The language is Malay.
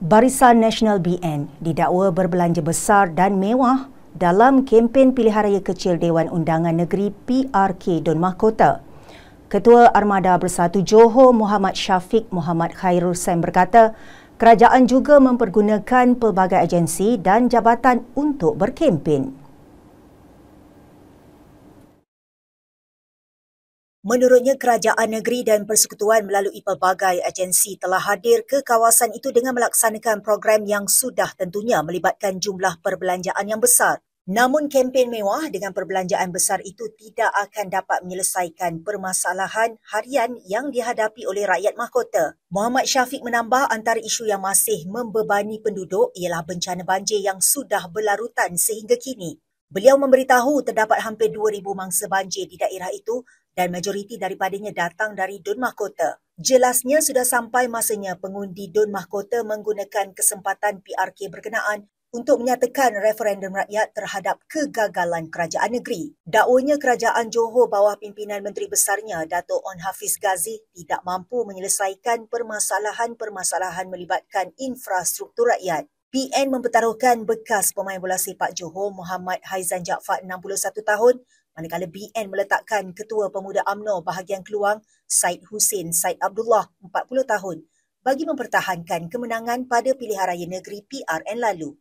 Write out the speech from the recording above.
Barisan Nasional BN didakwa berbelanja besar dan mewah dalam kempen pilihan raya kecil Dewan Undangan Negeri PRK Dun Mahkota. Ketua Armada Bersatu Johor Muhammad Syafiq Muhammad Khairul Sain berkata, kerajaan juga mempergunakan pelbagai agensi dan jabatan untuk berkempen. Menurutnya, kerajaan negeri dan persekutuan melalui pelbagai agensi telah hadir ke kawasan itu dengan melaksanakan program yang sudah tentunya melibatkan jumlah perbelanjaan yang besar. Namun kempen mewah dengan perbelanjaan besar itu tidak akan dapat menyelesaikan permasalahan harian yang dihadapi oleh rakyat mahkota. Muhammad Syafiq menambah antara isu yang masih membebani penduduk ialah bencana banjir yang sudah berlarutan sehingga kini. Beliau memberitahu terdapat hampir 2,000 mangsa banjir di daerah itu dan majoriti daripadanya datang dari Dun Mahkota. Jelasnya sudah sampai masanya pengundi Dun Mahkota menggunakan kesempatan PRK berkenaan untuk menyatakan referendum rakyat terhadap kegagalan kerajaan negeri. Dakwanya kerajaan Johor bawah pimpinan menteri besarnya Datuk On Hafiz Ghazi tidak mampu menyelesaikan permasalahan-permasalahan melibatkan infrastruktur rakyat. PN mempertaruhkan bekas pemain bola sepak Johor Muhammad Haizan Jaafar 61 tahun Manakala BN meletakkan Ketua Pemuda AMNO bahagian Keluang Said Hussein Said Abdullah 40 tahun bagi mempertahankan kemenangan pada pilihan raya negeri PRN lalu.